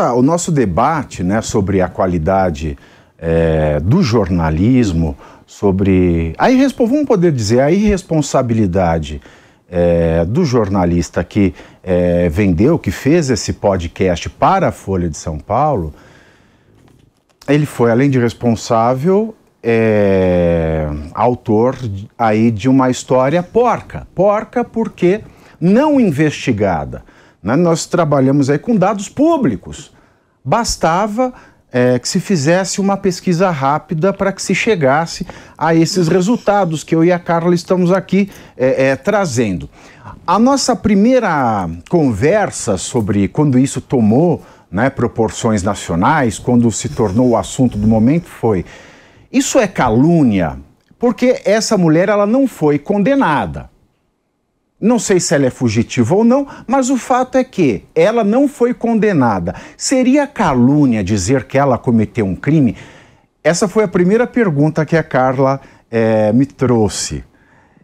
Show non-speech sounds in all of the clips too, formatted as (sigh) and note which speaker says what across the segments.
Speaker 1: o nosso debate né, sobre a qualidade é, do jornalismo, sobre a vamos poder dizer a irresponsabilidade é, do jornalista que é, vendeu, que fez esse podcast para a Folha de São Paulo, ele foi, além de responsável, é, autor aí de uma história porca. Porca porque não investigada. Né? Nós trabalhamos aí com dados públicos. Bastava é, que se fizesse uma pesquisa rápida para que se chegasse a esses resultados que eu e a Carla estamos aqui é, é, trazendo. A nossa primeira conversa sobre quando isso tomou né, proporções nacionais, quando se tornou o assunto do momento, foi: isso é calúnia? Porque essa mulher ela não foi condenada. Não sei se ela é fugitiva ou não, mas o fato é que ela não foi condenada. Seria calúnia dizer que ela cometeu um crime? Essa foi a primeira pergunta que a Carla é, me trouxe.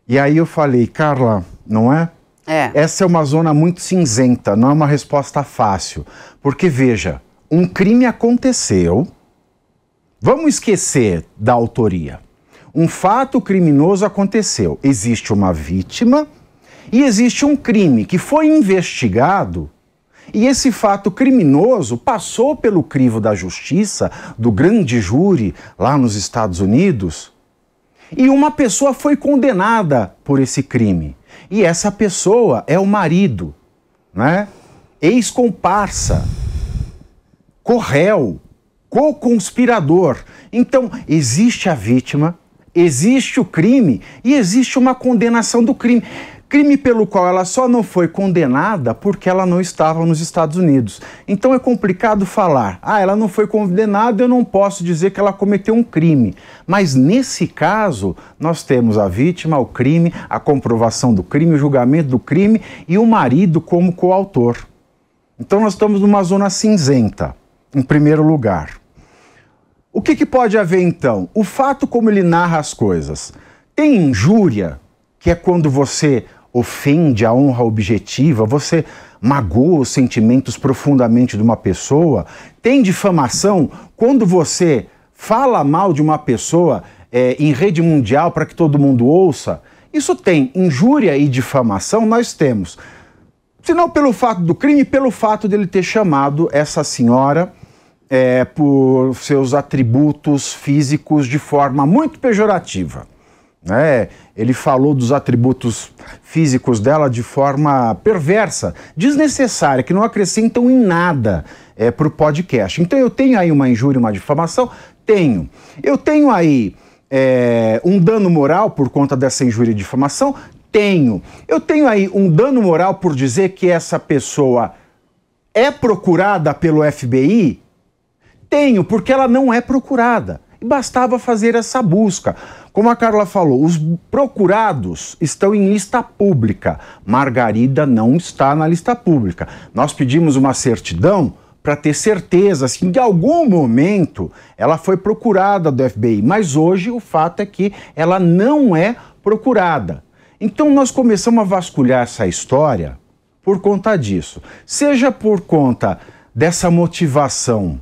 Speaker 1: E aí eu falei, Carla, não é? É. Essa é uma zona muito cinzenta, não é uma resposta fácil. Porque, veja, um crime aconteceu. Vamos esquecer da autoria. Um fato criminoso aconteceu. Existe uma vítima e existe um crime que foi investigado e esse fato criminoso passou pelo crivo da justiça, do grande júri lá nos Estados Unidos, e uma pessoa foi condenada por esse crime. E essa pessoa é o marido, né? Ex-comparsa, corréu, co-conspirador. Então, existe a vítima, existe o crime e existe uma condenação do crime crime pelo qual ela só não foi condenada porque ela não estava nos Estados Unidos. Então é complicado falar, ah, ela não foi condenada, eu não posso dizer que ela cometeu um crime. Mas nesse caso, nós temos a vítima, o crime, a comprovação do crime, o julgamento do crime e o marido como coautor. Então nós estamos numa zona cinzenta, em primeiro lugar. O que, que pode haver então? O fato como ele narra as coisas. Tem injúria, que é quando você ofende a honra objetiva, você magoa os sentimentos profundamente de uma pessoa, tem difamação quando você fala mal de uma pessoa é, em rede mundial para que todo mundo ouça. Isso tem injúria e difamação, nós temos. Se não pelo fato do crime, pelo fato dele ter chamado essa senhora é, por seus atributos físicos de forma muito pejorativa. Né? ele falou dos atributos físicos dela de forma perversa, desnecessária, que não acrescentam em nada é, para o podcast. Então eu tenho aí uma injúria, uma difamação? Tenho. Eu tenho aí é, um dano moral por conta dessa injúria e difamação? Tenho. Eu tenho aí um dano moral por dizer que essa pessoa é procurada pelo FBI? Tenho, porque ela não é procurada. E bastava fazer essa busca. Como a Carla falou, os procurados estão em lista pública. Margarida não está na lista pública. Nós pedimos uma certidão para ter certeza assim, de assim, em algum momento ela foi procurada do FBI, mas hoje o fato é que ela não é procurada. Então nós começamos a vasculhar essa história por conta disso, seja por conta dessa motivação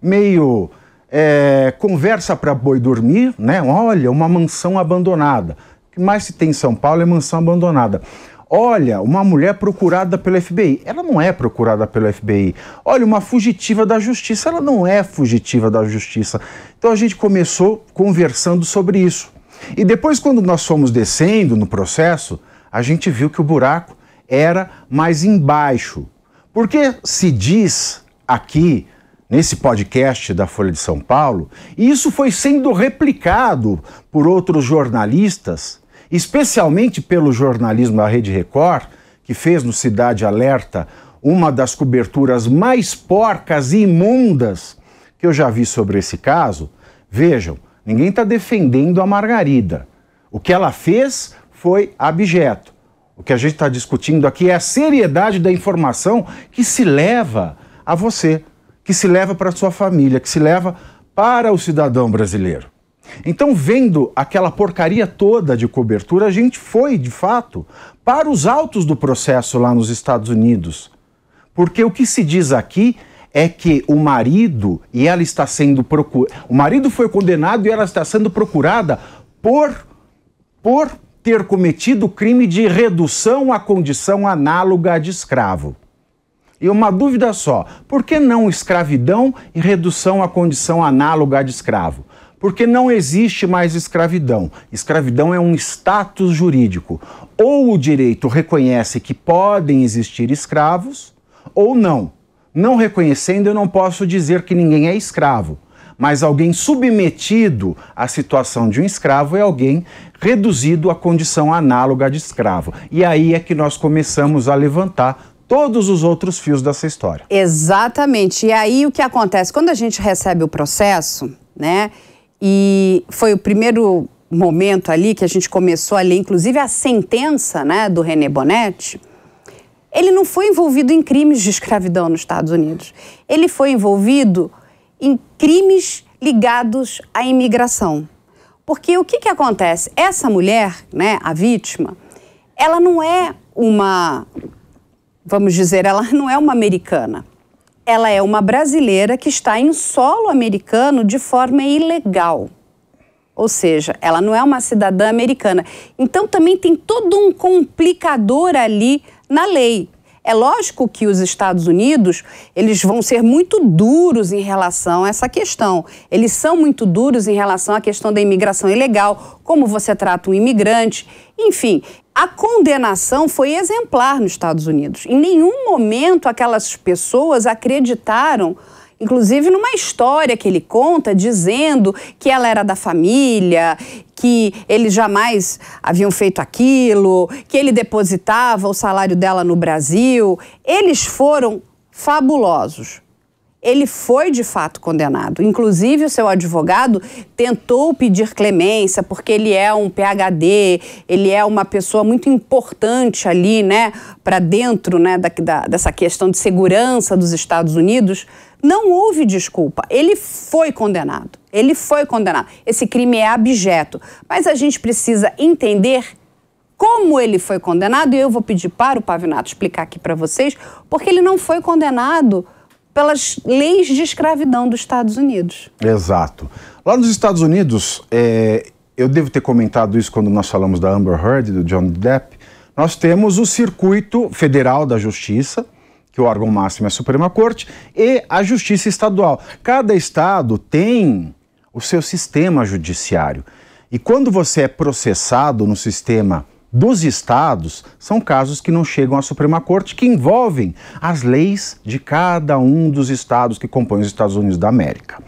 Speaker 1: meio é, conversa para boi dormir, né? Olha, uma mansão abandonada. O que mais se tem em São Paulo é mansão abandonada. Olha, uma mulher procurada pelo FBI. Ela não é procurada pelo FBI. Olha, uma fugitiva da justiça. Ela não é fugitiva da justiça. Então a gente começou conversando sobre isso. E depois, quando nós fomos descendo no processo, a gente viu que o buraco era mais embaixo. Porque se diz aqui nesse podcast da Folha de São Paulo, e isso foi sendo replicado por outros jornalistas, especialmente pelo jornalismo da Rede Record, que fez no Cidade Alerta uma das coberturas mais porcas e imundas que eu já vi sobre esse caso. Vejam, ninguém está defendendo a Margarida. O que ela fez foi abjeto. O que a gente está discutindo aqui é a seriedade da informação que se leva a você que se leva para sua família, que se leva para o cidadão brasileiro. Então, vendo aquela porcaria toda de cobertura, a gente foi, de fato, para os autos do processo lá nos Estados Unidos. Porque o que se diz aqui é que o marido e ela está sendo procurada. O marido foi condenado e ela está sendo procurada por, por ter cometido crime de redução à condição análoga de escravo. E uma dúvida só: por que não escravidão e redução à condição análoga à de escravo? Porque não existe mais escravidão. Escravidão é um status jurídico. Ou o direito reconhece que podem existir escravos, ou não. Não reconhecendo, eu não posso dizer que ninguém é escravo. Mas alguém submetido à situação de um escravo é alguém reduzido à condição análoga de escravo. E aí é que nós começamos a levantar todos os outros fios dessa história.
Speaker 2: Exatamente. E aí o que acontece? Quando a gente recebe o processo, né? E foi o primeiro momento ali que a gente começou a ler, inclusive a sentença, né, do René Bonetti. Ele não foi envolvido em crimes de escravidão nos Estados Unidos. Ele foi envolvido em crimes ligados à imigração. Porque o que, que acontece? Essa mulher, né, a vítima, ela não é uma vamos dizer, ela (laughs) não é uma americana. Ela é uma brasileira que está em solo americano de forma ilegal. Ou seja, ela não é uma cidadã americana. Então também tem todo um complicador ali na lei. É lógico que os Estados Unidos, eles vão ser muito duros em relação a essa questão. Eles são muito duros em relação à questão da imigração ilegal, como você trata um imigrante, enfim, a condenação foi exemplar nos Estados Unidos. Em nenhum momento aquelas pessoas acreditaram Inclusive numa história que ele conta dizendo que ela era da família, que eles jamais haviam feito aquilo, que ele depositava o salário dela no Brasil. Eles foram fabulosos. Ele foi de fato condenado. Inclusive, o seu advogado tentou pedir clemência, porque ele é um PhD, ele é uma pessoa muito importante ali, né, para dentro né, da, da, dessa questão de segurança dos Estados Unidos. Não houve desculpa. Ele foi condenado. Ele foi condenado. Esse crime é abjeto. Mas a gente precisa entender como ele foi condenado, e eu vou pedir para o Pavinato explicar aqui para vocês, porque ele não foi condenado pelas leis de escravidão dos Estados Unidos.
Speaker 1: Exato. Lá nos Estados Unidos, é, eu devo ter comentado isso quando nós falamos da Amber Heard, do John Depp, nós temos o circuito federal da justiça, que o órgão máximo é a Suprema Corte, e a Justiça Estadual. Cada estado tem o seu sistema judiciário. E quando você é processado no sistema dos estados, são casos que não chegam à Suprema Corte, que envolvem as leis de cada um dos estados que compõem os Estados Unidos da América.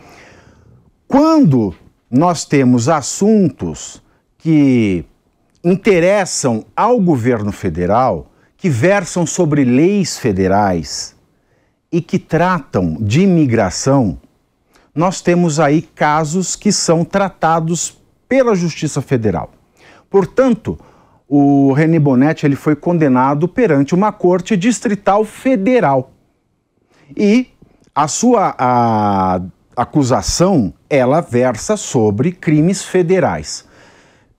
Speaker 1: Quando nós temos assuntos que interessam ao governo federal, que versam sobre leis federais e que tratam de imigração, nós temos aí casos que são tratados pela Justiça Federal. Portanto, o René Bonetti ele foi condenado perante uma corte distrital federal. E a sua a, acusação, ela versa sobre crimes federais.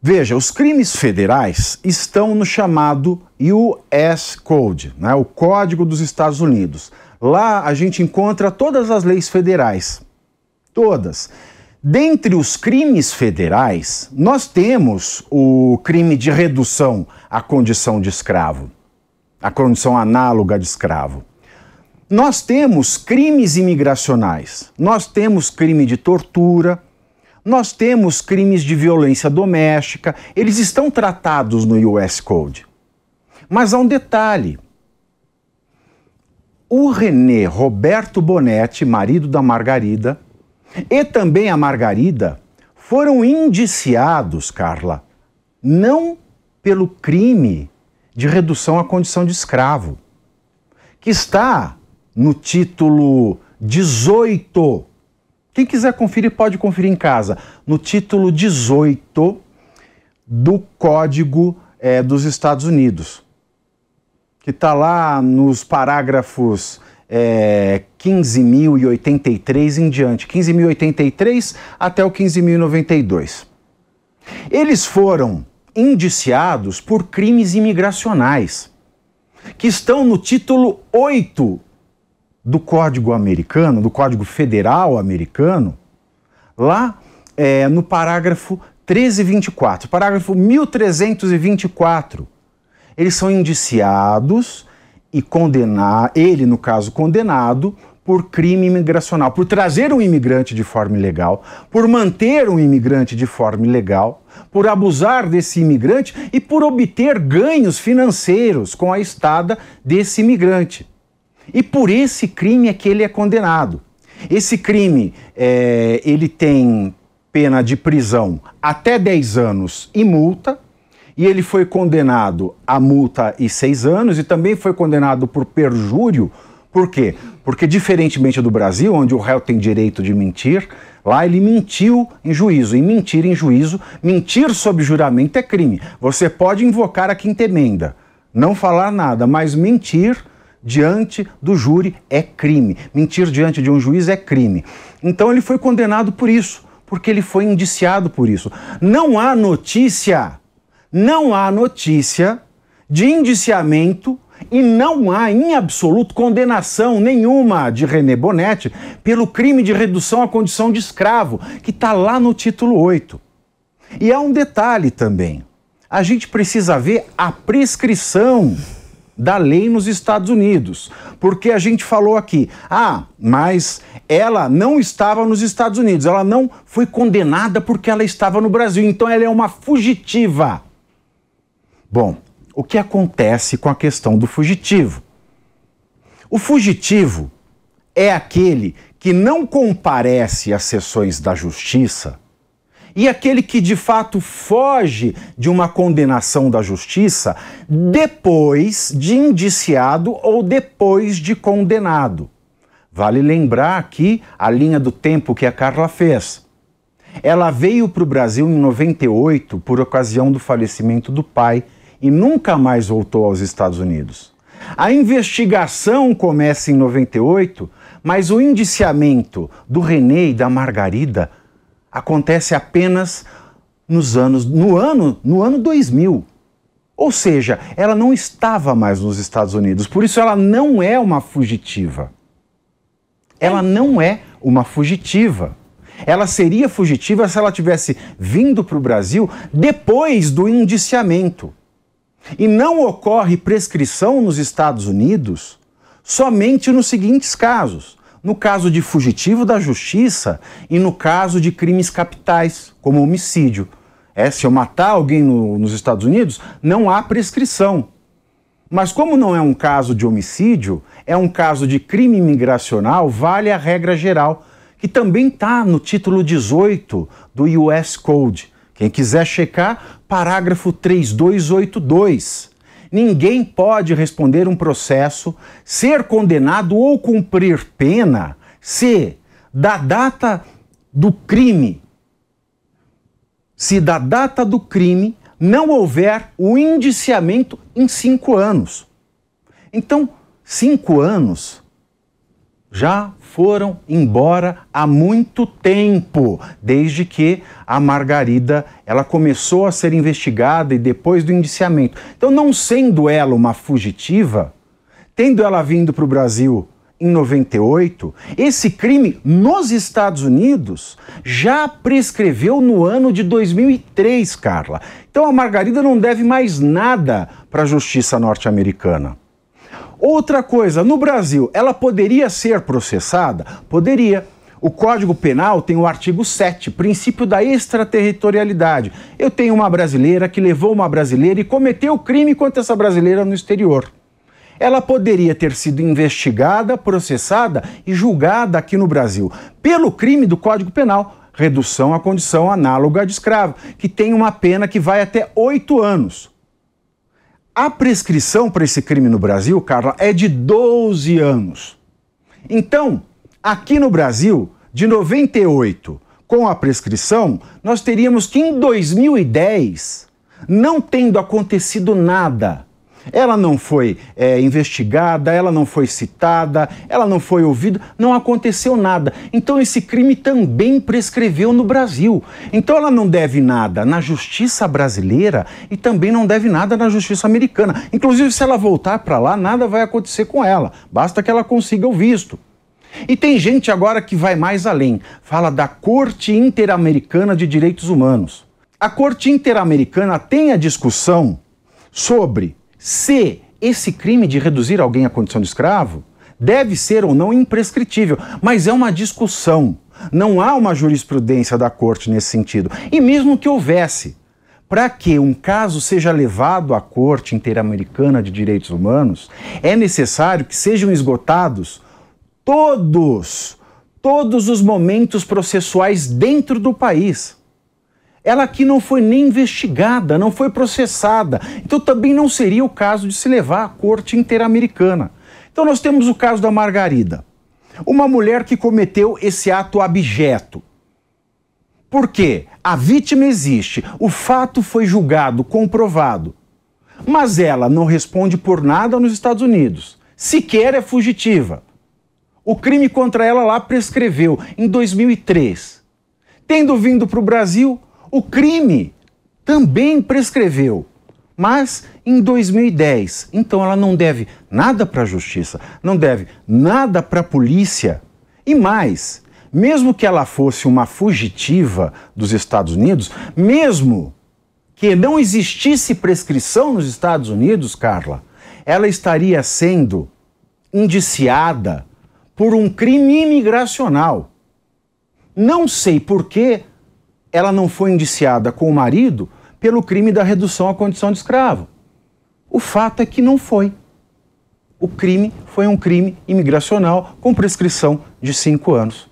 Speaker 1: Veja, os crimes federais estão no chamado US Code, né, o Código dos Estados Unidos. Lá a gente encontra todas as leis federais. Todas. Dentre os crimes federais, nós temos o crime de redução à condição de escravo, à condição análoga de escravo. Nós temos crimes imigracionais, nós temos crime de tortura, nós temos crimes de violência doméstica, eles estão tratados no US Code. Mas há um detalhe. O René Roberto Bonetti, marido da Margarida, e também a Margarida, foram indiciados, Carla, não pelo crime de redução à condição de escravo, que está no título 18 quem quiser conferir, pode conferir em casa, no título 18 do Código é, dos Estados Unidos, que está lá nos parágrafos é, 15.083 em diante, 15.083 até o 15.092. Eles foram indiciados por crimes imigracionais, que estão no título 8 do Código Americano, do Código Federal Americano, lá é, no parágrafo 1324, parágrafo 1324. Eles são indiciados e condenar, ele no caso condenado, por crime imigracional, por trazer um imigrante de forma ilegal, por manter um imigrante de forma ilegal, por abusar desse imigrante e por obter ganhos financeiros com a estada desse imigrante. E por esse crime é que ele é condenado. Esse crime, é, ele tem pena de prisão até 10 anos e multa, e ele foi condenado a multa e 6 anos, e também foi condenado por perjúrio. Por quê? Porque, diferentemente do Brasil, onde o réu tem direito de mentir, Lá ele mentiu em juízo, e mentir em juízo, mentir sob juramento é crime. Você pode invocar a quinta emenda, não falar nada, mas mentir diante do júri é crime. Mentir diante de um juiz é crime. Então ele foi condenado por isso, porque ele foi indiciado por isso. Não há notícia, não há notícia de indiciamento e não há em absoluto condenação nenhuma de René Bonetti pelo crime de redução à condição de escravo, que está lá no título 8. E há um detalhe também. A gente precisa ver a prescrição da lei nos Estados Unidos. Porque a gente falou aqui, ah, mas ela não estava nos Estados Unidos, ela não foi condenada porque ela estava no Brasil, então ela é uma fugitiva. Bom, o que acontece com a questão do fugitivo? O fugitivo é aquele que não comparece às sessões da justiça e aquele que de fato foge de uma condenação da justiça depois de indiciado ou depois de condenado. Vale lembrar aqui a linha do tempo que a Carla fez. Ela veio para o Brasil em 98 por ocasião do falecimento do pai e nunca mais voltou aos Estados Unidos. A investigação começa em 98, mas o indiciamento do René e da Margarida acontece apenas nos anos no ano no ano 2000. Ou seja, ela não estava mais nos Estados Unidos, por isso ela não é uma fugitiva. Ela é. não é uma fugitiva. Ela seria fugitiva se ela tivesse vindo para o Brasil depois do indiciamento. E não ocorre prescrição nos Estados Unidos somente nos seguintes casos: no caso de fugitivo da justiça e no caso de crimes capitais, como homicídio. É, se eu matar alguém no, nos Estados Unidos, não há prescrição. Mas, como não é um caso de homicídio, é um caso de crime migracional, vale a regra geral, que também está no título 18 do US Code. Quem quiser checar, parágrafo 3282. Ninguém pode responder um processo, ser condenado ou cumprir pena se, da data do crime, se da data do crime não houver o indiciamento em cinco anos. Então, cinco anos já foram embora há muito tempo, desde que a Margarida ela começou a ser investigada e depois do indiciamento. Então, não sendo ela uma fugitiva, tendo ela vindo para o Brasil em 98, esse crime nos Estados Unidos já prescreveu no ano de 2003, Carla. Então a Margarida não deve mais nada para a justiça norte-americana. Outra coisa, no Brasil, ela poderia ser processada? Poderia. O Código Penal tem o artigo 7, princípio da extraterritorialidade. Eu tenho uma brasileira que levou uma brasileira e cometeu crime contra essa brasileira no exterior. Ela poderia ter sido investigada, processada e julgada aqui no Brasil pelo crime do Código Penal, redução à condição análoga de escravo, que tem uma pena que vai até oito anos. A prescrição para esse crime no Brasil, Carla, é de 12 anos. Então, aqui no Brasil, de 98 com a prescrição, nós teríamos que em 2010, não tendo acontecido nada, ela não foi é, investigada, ela não foi citada, ela não foi ouvida, não aconteceu nada. Então esse crime também prescreveu no Brasil. Então ela não deve nada na justiça brasileira e também não deve nada na justiça americana. Inclusive, se ela voltar para lá, nada vai acontecer com ela, basta que ela consiga o visto. E tem gente agora que vai mais além, fala da Corte Interamericana de Direitos Humanos. A Corte Interamericana tem a discussão sobre se esse crime de reduzir alguém à condição de escravo deve ser ou não imprescritível, mas é uma discussão. Não há uma jurisprudência da corte nesse sentido. E mesmo que houvesse, para que um caso seja levado à Corte Interamericana de Direitos Humanos, é necessário que sejam esgotados todos, todos os momentos processuais dentro do país ela aqui não foi nem investigada, não foi processada. Então também não seria o caso de se levar à Corte Interamericana. Então nós temos o caso da Margarida, uma mulher que cometeu esse ato abjeto. Por quê? A vítima existe, o fato foi julgado, comprovado. Mas ela não responde por nada nos Estados Unidos, sequer é fugitiva. O crime contra ela lá prescreveu em 2003. Tendo vindo para o Brasil, o crime também prescreveu, mas em 2010. Então ela não deve nada para a justiça, não deve nada para a polícia. E mais, mesmo que ela fosse uma fugitiva dos Estados Unidos, mesmo que não existisse prescrição nos Estados Unidos, Carla, ela estaria sendo indiciada por um crime imigracional. Não sei por que ela não foi indiciada com o marido pelo crime da redução à condição de escravo. O fato é que não foi. O crime foi um crime imigracional com prescrição de cinco anos.